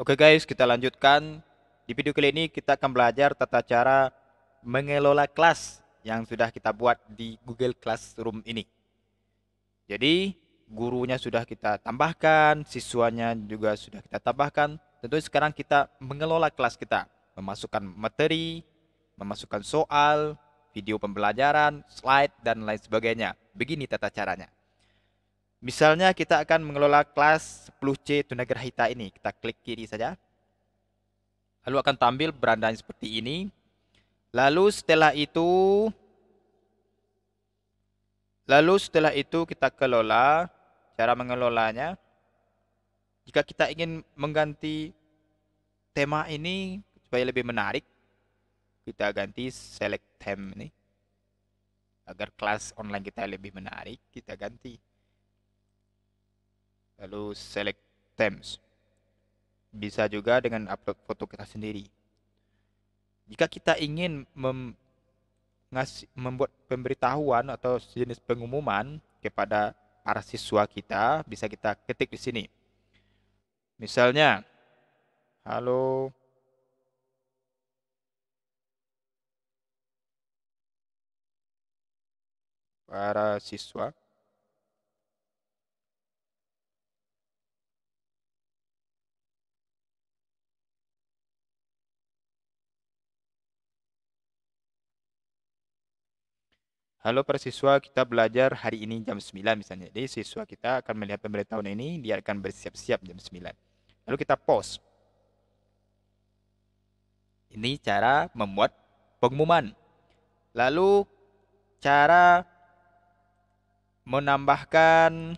Oke guys, kita lanjutkan. Di video kali ini kita akan belajar tata cara mengelola kelas yang sudah kita buat di Google Classroom ini. Jadi, gurunya sudah kita tambahkan, siswanya juga sudah kita tambahkan. Tentu sekarang kita mengelola kelas kita, memasukkan materi, memasukkan soal, video pembelajaran, slide, dan lain sebagainya. Begini tata caranya. Misalnya kita akan mengelola kelas 10C Tunagrahita ini. Kita klik kiri saja. Lalu akan tampil beranda seperti ini. Lalu setelah itu lalu setelah itu kita kelola cara mengelolanya. Jika kita ingin mengganti tema ini supaya lebih menarik, kita ganti select theme ini agar kelas online kita lebih menarik, kita ganti lalu select themes. Bisa juga dengan upload foto kita sendiri. Jika kita ingin mem ngasih, membuat pemberitahuan atau sejenis pengumuman kepada para siswa kita, bisa kita ketik di sini. Misalnya, halo para siswa Halo para siswa, kita belajar hari ini jam 9 misalnya. Jadi siswa kita akan melihat pemberitahuan ini, dia akan bersiap-siap jam 9. Lalu kita pause. Ini cara membuat pengumuman. Lalu cara menambahkan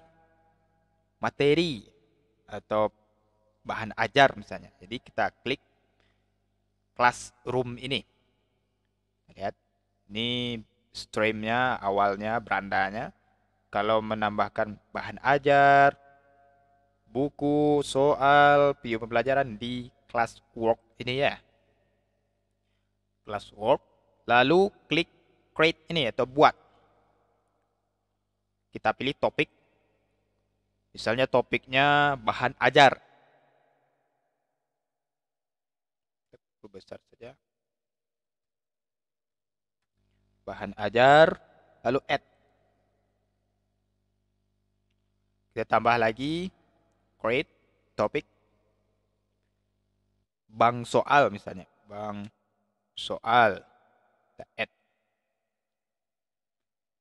materi atau bahan ajar misalnya. Jadi kita klik classroom ini. Lihat, ini streamnya awalnya berandanya kalau menambahkan bahan ajar buku soal video pembelajaran di kelas work ini ya kelas work lalu klik create ini ya atau buat kita pilih topik misalnya topiknya bahan ajar besar saja bahan ajar, lalu add. Kita tambah lagi create topik bank soal misalnya, bank soal. Kita add.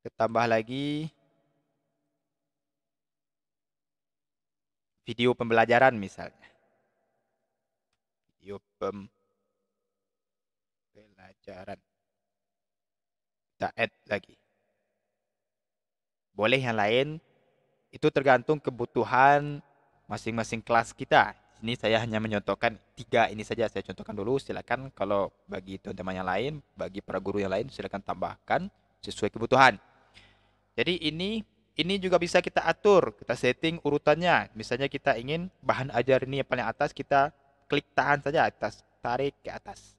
Kita tambah lagi video pembelajaran misalnya. Video pembelajaran kita add lagi. Boleh yang lain, itu tergantung kebutuhan masing-masing kelas kita. Ini saya hanya mencontohkan tiga ini saja saya contohkan dulu. Silakan kalau bagi teman-teman yang lain, bagi para guru yang lain silakan tambahkan sesuai kebutuhan. Jadi ini ini juga bisa kita atur, kita setting urutannya. Misalnya kita ingin bahan ajar ini yang paling atas kita klik tahan saja atas tarik ke atas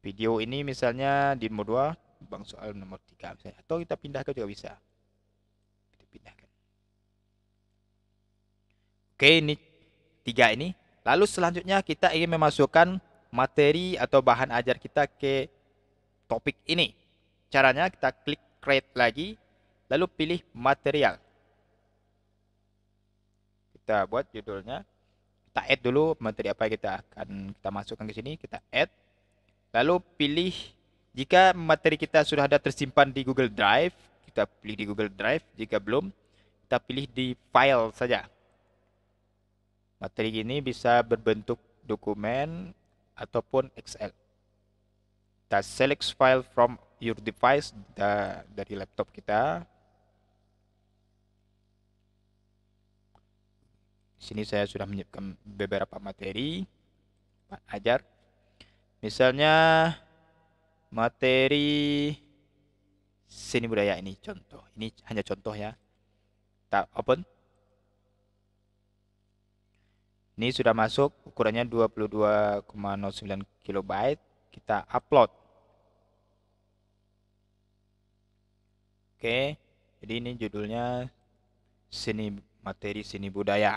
video ini misalnya di nomor 2 bang soal nomor 3 misalnya. atau kita pindahkan juga bisa kita pindahkan oke ini tiga ini lalu selanjutnya kita ingin memasukkan materi atau bahan ajar kita ke topik ini caranya kita klik create lagi lalu pilih material kita buat judulnya kita add dulu materi apa yang kita akan kita masukkan ke sini kita add Lalu pilih jika materi kita sudah ada tersimpan di Google Drive, kita pilih di Google Drive. Jika belum, kita pilih di file saja. Materi ini bisa berbentuk dokumen ataupun Excel. Kita select file from your device da dari laptop kita. Di sini saya sudah menyiapkan beberapa materi, ajar. Misalnya materi seni budaya ini contoh. Ini hanya contoh ya. Tak open. Ini sudah masuk ukurannya 22,09 kilobyte. Kita upload. Oke, jadi ini judulnya seni materi seni budaya.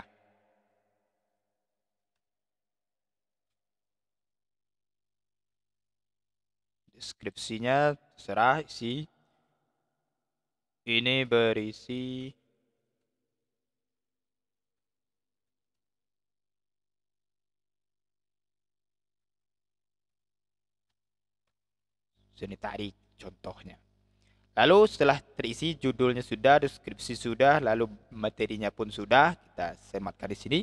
skripsinya terserah isi. Ini berisi seni tarik contohnya. Lalu setelah terisi judulnya sudah, deskripsi sudah, lalu materinya pun sudah, kita sematkan di sini.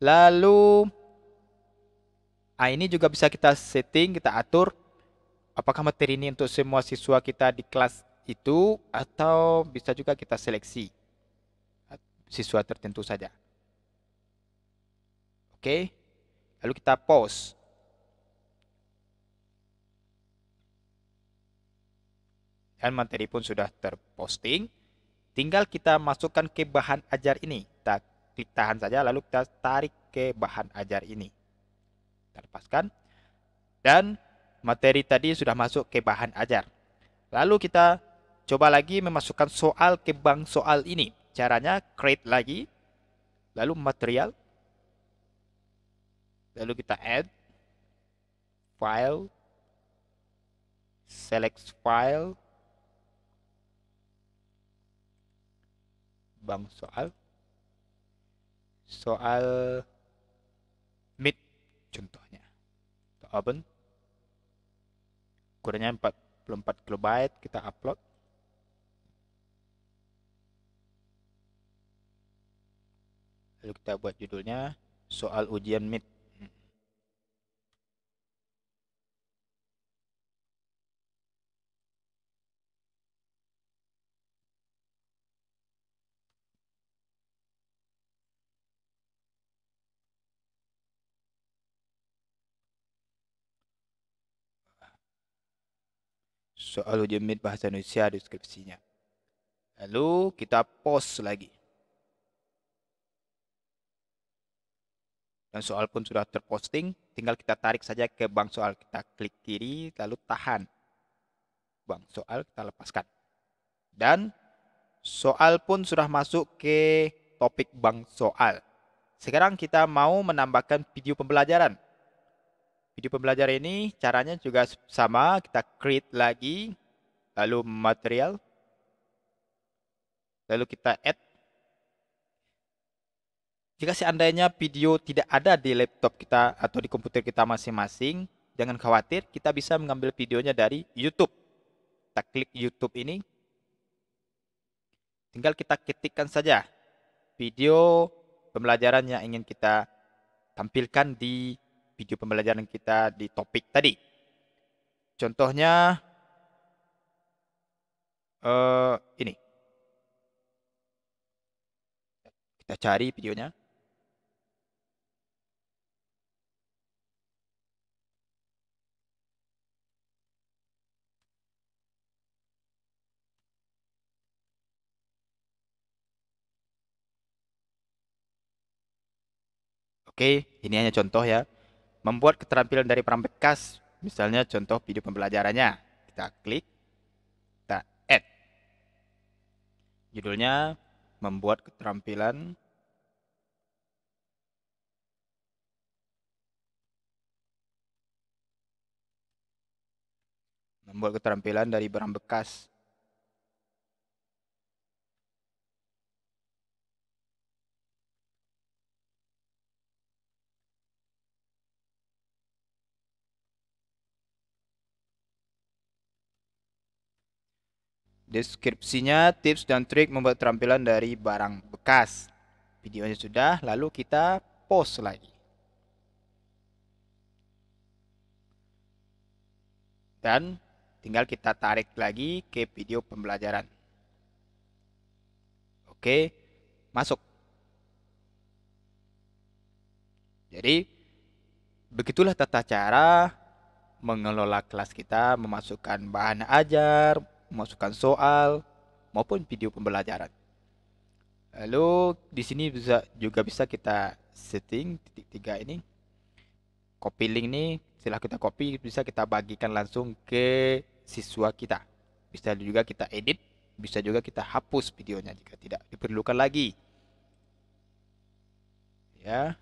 Lalu nah ini juga bisa kita setting, kita atur apakah materi ini untuk semua siswa kita di kelas itu atau bisa juga kita seleksi siswa tertentu saja. Oke. Lalu kita pause. Dan materi pun sudah terposting. Tinggal kita masukkan ke bahan ajar ini. Kita klik tahan saja lalu kita tarik ke bahan ajar ini. Kita lepaskan. Dan materi tadi sudah masuk ke bahan ajar. Lalu kita coba lagi memasukkan soal ke bank soal ini. Caranya create lagi, lalu material, lalu kita add, file, select file, bank soal, soal mid contohnya. Kita open ukurannya 44 kilobyte kita upload lalu kita buat judulnya soal ujian mid soal ujian mid bahasa Indonesia deskripsinya. Lalu kita post lagi. Dan soal pun sudah terposting, tinggal kita tarik saja ke bank soal. Kita klik kiri, lalu tahan. Bank soal kita lepaskan. Dan soal pun sudah masuk ke topik bank soal. Sekarang kita mau menambahkan video pembelajaran. Video pembelajaran ini caranya juga sama, kita create lagi, lalu material, lalu kita add. Jika seandainya video tidak ada di laptop kita atau di komputer kita masing-masing, jangan khawatir, kita bisa mengambil videonya dari YouTube. Kita klik YouTube ini, tinggal kita ketikkan saja video pembelajaran yang ingin kita tampilkan di video pembelajaran kita di topik tadi. Contohnya uh, ini. Kita cari videonya. Oke, ini hanya contoh ya membuat keterampilan dari bekas, misalnya contoh video pembelajarannya. Kita klik, kita add. Judulnya membuat keterampilan membuat keterampilan dari barang bekas Deskripsinya tips dan trik membuat terampilan dari barang bekas. Videonya sudah, lalu kita post lagi. Dan tinggal kita tarik lagi ke video pembelajaran. Oke, masuk. Jadi, begitulah tata cara mengelola kelas kita, memasukkan bahan ajar, memasukkan soal, maupun video pembelajaran. Lalu di sini bisa juga bisa kita setting titik tiga ini. Copy link ini setelah kita copy bisa kita bagikan langsung ke siswa kita. Bisa juga kita edit, bisa juga kita hapus videonya jika tidak diperlukan lagi. Ya.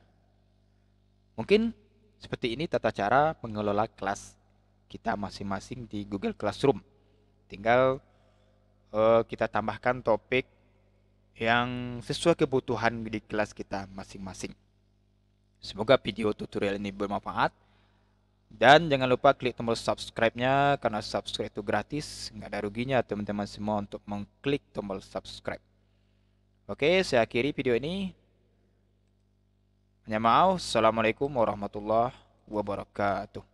Mungkin seperti ini tata cara mengelola kelas kita masing-masing di Google Classroom. Tinggal uh, kita tambahkan topik yang sesuai kebutuhan di kelas kita masing-masing. Semoga video tutorial ini bermanfaat. Dan jangan lupa klik tombol subscribe-nya karena subscribe itu gratis, nggak ada ruginya teman-teman semua untuk mengklik tombol subscribe. Oke, saya akhiri video ini. Hanya maaf, Assalamualaikum warahmatullahi wabarakatuh.